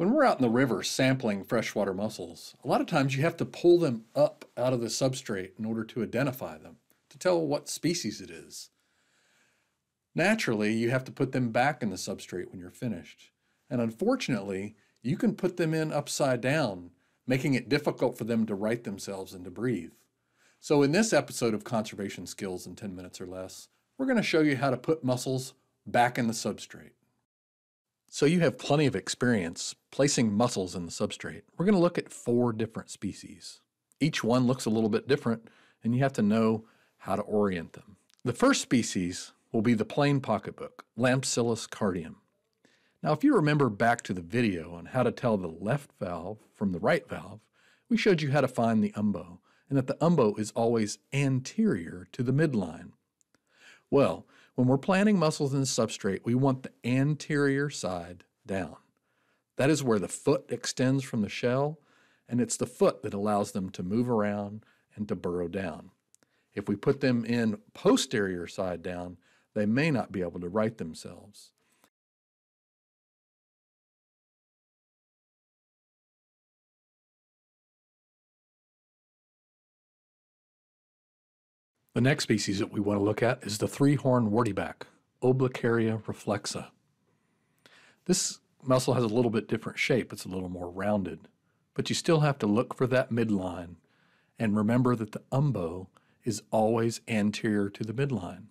When we're out in the river sampling freshwater mussels, a lot of times you have to pull them up out of the substrate in order to identify them, to tell what species it is. Naturally, you have to put them back in the substrate when you're finished. And unfortunately, you can put them in upside down, making it difficult for them to right themselves and to breathe. So in this episode of Conservation Skills in 10 Minutes or Less, we're going to show you how to put mussels back in the substrate. So you have plenty of experience placing mussels in the substrate. We're going to look at four different species. Each one looks a little bit different, and you have to know how to orient them. The first species will be the plain pocketbook, Lampsillus cardium. Now, if you remember back to the video on how to tell the left valve from the right valve, we showed you how to find the umbo, and that the umbo is always anterior to the midline. Well, when we're planting muscles in the substrate, we want the anterior side down. That is where the foot extends from the shell, and it's the foot that allows them to move around and to burrow down. If we put them in posterior side down, they may not be able to right themselves. The next species that we want to look at is the three-horn wartyback, Oblicaria reflexa. This mussel has a little bit different shape. It's a little more rounded, but you still have to look for that midline and remember that the umbo is always anterior to the midline.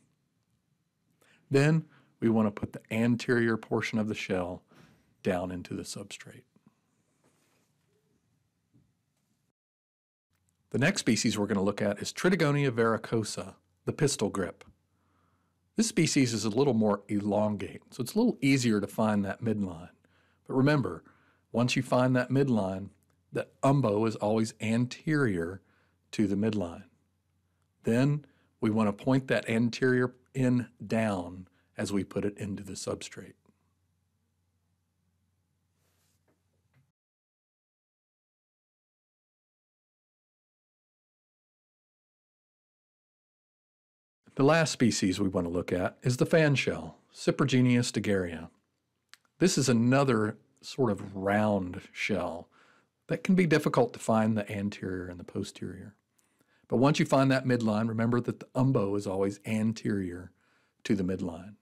Then we want to put the anterior portion of the shell down into the substrate. The next species we're going to look at is Tritigonia varicosa, the pistol grip. This species is a little more elongate, so it's a little easier to find that midline. But remember, once you find that midline, the umbo is always anterior to the midline. Then we want to point that anterior end down as we put it into the substrate. The last species we want to look at is the fan shell Cyprogenius daguerrea. This is another sort of round shell that can be difficult to find the anterior and the posterior. But once you find that midline, remember that the umbo is always anterior to the midline.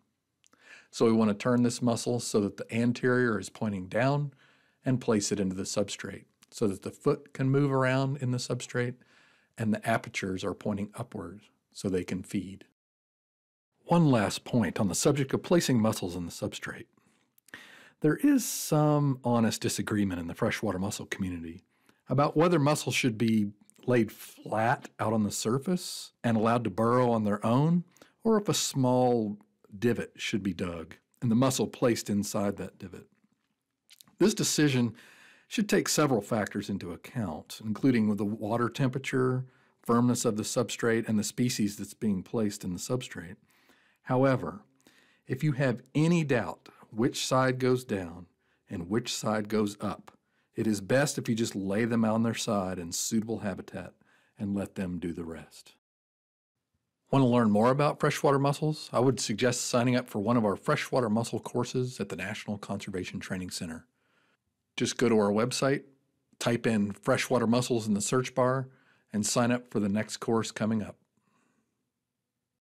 So we want to turn this muscle so that the anterior is pointing down and place it into the substrate so that the foot can move around in the substrate and the apertures are pointing upwards so they can feed. One last point on the subject of placing mussels in the substrate. There is some honest disagreement in the freshwater mussel community about whether mussels should be laid flat out on the surface and allowed to burrow on their own, or if a small divot should be dug and the mussel placed inside that divot. This decision should take several factors into account, including the water temperature, firmness of the substrate and the species that's being placed in the substrate. However, if you have any doubt which side goes down and which side goes up, it is best if you just lay them on their side in suitable habitat and let them do the rest. Want to learn more about freshwater mussels? I would suggest signing up for one of our freshwater mussel courses at the National Conservation Training Center. Just go to our website, type in freshwater mussels in the search bar, and sign up for the next course coming up.